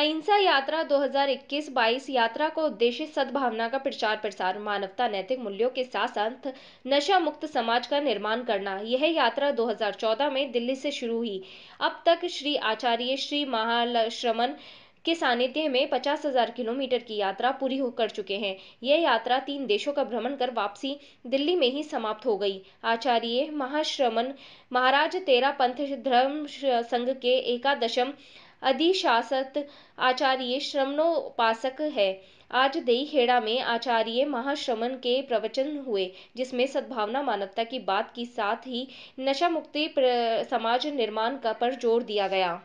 अहिंसा यात्रा 2021-22 यात्रा का उद्देश्य सद्भावना का प्रचार प्रसार मानवता नैतिक मूल्यों के साथ साथ नशा मुक्त समाज का निर्माण करना यह यात्रा 2014 में दिल्ली से शुरू हुई अब तक श्री आचार्य श्री महाल श्रमण के सानिध्य में पचास हजार किलोमीटर की यात्रा पूरी कर चुके हैं यह यात्रा तीन देशों का भ्रमण कर वापसी दिल्ली में ही समाप्त हो गई आचार्य महाश्रमन महाराज तेरा पंथ धर्म संघ के एकादशम अधिशासत आचार्य श्रमणोपासक है आज दई खेड़ा में आचार्य महाश्रमण के प्रवचन हुए जिसमें सद्भावना मानवता की बात की साथ ही नशा मुक्ति समाज निर्माण का पर जोर दिया गया